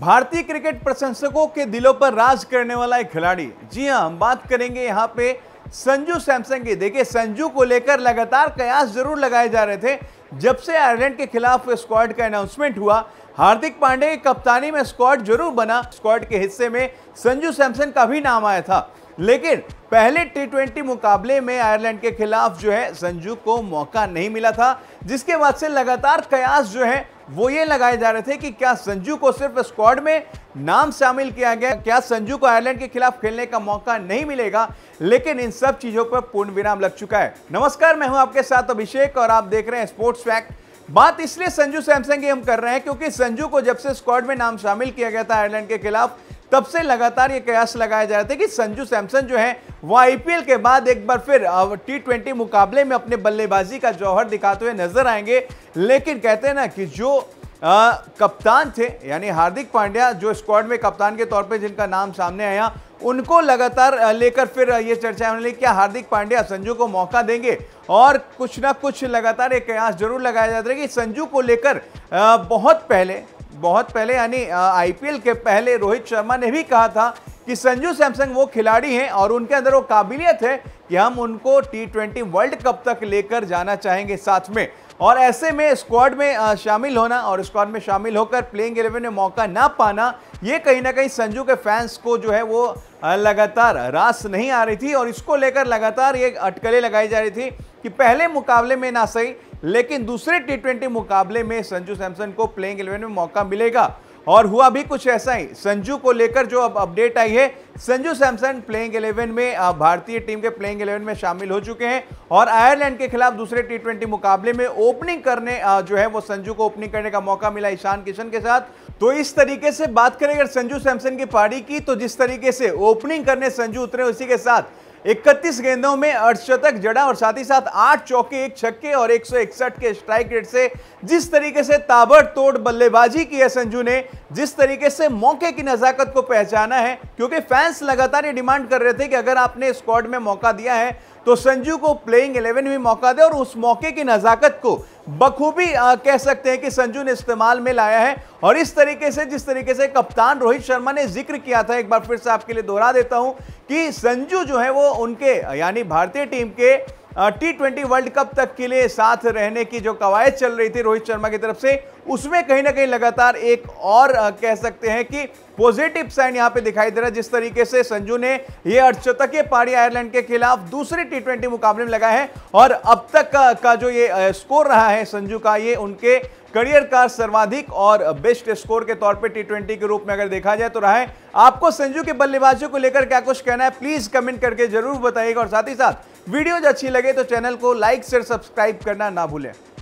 भारतीय क्रिकेट प्रशंसकों के दिलों पर राज करने वाला एक खिलाड़ी जी हाँ हम बात करेंगे यहाँ पे संजू सैमसंग की देखिए संजू को लेकर लगातार कयास जरूर लगाए जा रहे थे जब से आयरलैंड के खिलाफ स्क्वाड का अनाउंसमेंट हुआ हार्दिक पांडे की कप्तानी में स्क्वाड जरूर बना स्क्वाड के हिस्से में संजू सैमसन का भी नाम आया था लेकिन पहले टी मुकाबले में आयरलैंड के खिलाफ जो है संजू को मौका नहीं मिला था जिसके बाद से लगातार कयास जो है वो ये लगाए जा रहे थे कि क्या संजू को सिर्फ स्क्वाड में नाम शामिल किया गया क्या संजू को आयरलैंड के खिलाफ खेलने का मौका नहीं मिलेगा लेकिन इन सब चीजों पर पूर्ण विराम लग चुका है नमस्कार मैं हूं आपके साथ अभिषेक और आप देख रहे हैं स्पोर्ट्स फैक्ट बात इसलिए संजू सैमसंग की हम कर रहे हैं क्योंकि संजू को जब से स्क्वाड में नाम शामिल किया गया था आयरलैंड के खिलाफ तब से लगातार ये कयास लगाए जा रहे थे कि संजू सैमसन जो है वो आईपीएल के बाद एक बार फिर टी ट्वेंटी मुकाबले में अपने बल्लेबाजी का जौहर दिखाते हुए नजर आएंगे लेकिन कहते हैं ना कि जो आ, कप्तान थे यानी हार्दिक पांड्या जो स्क्वाड में कप्तान के तौर पर जिनका नाम सामने आया उनको लगातार लेकर फिर ये चर्चा होने लगी क्या हार्दिक पांड्या संजू को मौका देंगे और कुछ ना कुछ लगातार एक कयास जरूर लगाया जाता है कि संजू को लेकर बहुत पहले बहुत पहले यानी आईपीएल के पहले रोहित शर्मा ने भी कहा था कि संजू सैमसंग वो खिलाड़ी हैं और उनके अंदर वो काबिलियत है कि हम उनको टी ट्वेंटी वर्ल्ड कप तक लेकर जाना चाहेंगे साथ में और ऐसे में स्क्वाड में शामिल होना और स्क्वाड में शामिल होकर प्लेइंग एलेवन में मौका ना पाना ये कहीं ना कहीं संजू के फैंस को जो है वो लगातार रास नहीं आ रही थी और इसको लेकर लगातार ये अटकलें लगाई जा रही थी कि पहले मुकाबले में ना सही लेकिन दूसरे टी ट्वेंटी मुकाबले में संजू सैमसन को प्लेइंग इलेवन में मौका मिलेगा और हुआ भी कुछ ऐसा ही संजू को लेकर जो अब अपडेट आई है संजू सैमसन प्लेइंग 11 में भारतीय टीम के प्लेइंग 11 में शामिल हो चुके हैं और आयरलैंड के खिलाफ दूसरे टी मुकाबले में ओपनिंग करने जो है वो संजू को ओपनिंग करने का मौका मिला ईशान किशन के साथ तो इस तरीके से बात करें अगर संजू सैमसन की पारी की तो जिस तरीके से ओपनिंग करने संजू उतरे उसी के साथ इकतीस गेंदों में अर्धशतक जड़ा और साथ ही साथ आठ चौके एक छक्के और एक के स्ट्राइक रेट से जिस तरीके से ताबड़तोड़ बल्लेबाजी की है संजू ने जिस तरीके से मौके की नज़ाकत को पहचाना है क्योंकि फैंस लगातार ये डिमांड कर रहे थे कि अगर आपने स्क्वाड में मौका दिया है तो संजू को प्लेइंग 11 में मौका दे और उस मौके की नज़ाकत को बखूबी कह सकते हैं कि संजू ने इस्तेमाल में लाया है और इस तरीके से जिस तरीके से कप्तान रोहित शर्मा ने जिक्र किया था एक बार फिर से आपके लिए दोहरा देता हूं कि संजू जो है वो उनके यानी भारतीय टीम के टी ट्वेंटी वर्ल्ड कप तक के लिए साथ रहने की जो कवायद चल रही थी रोहित शर्मा की तरफ से उसमें कहीं ना कहीं लगातार एक और कह सकते हैं कि पॉजिटिव साइन यहां पे दिखाई दे रहा है जिस तरीके से संजू ने ये अर्धशतकीय पारी आयरलैंड के खिलाफ दूसरे टी ट्वेंटी मुकाबले में लगाए हैं और अब तक का, का जो ये स्कोर रहा है संजू का ये उनके करियर का सर्वाधिक और बेस्ट स्कोर के तौर पे टी ट्वेंटी के रूप में अगर देखा जाए तो रहा है आपको संजू के बल्लेबाजों को लेकर क्या कुछ कहना है प्लीज कमेंट करके जरूर बताइएगा और साथ ही साथ वीडियोज अच्छी लगे तो चैनल को लाइक शेयर सब्सक्राइब करना ना भूलें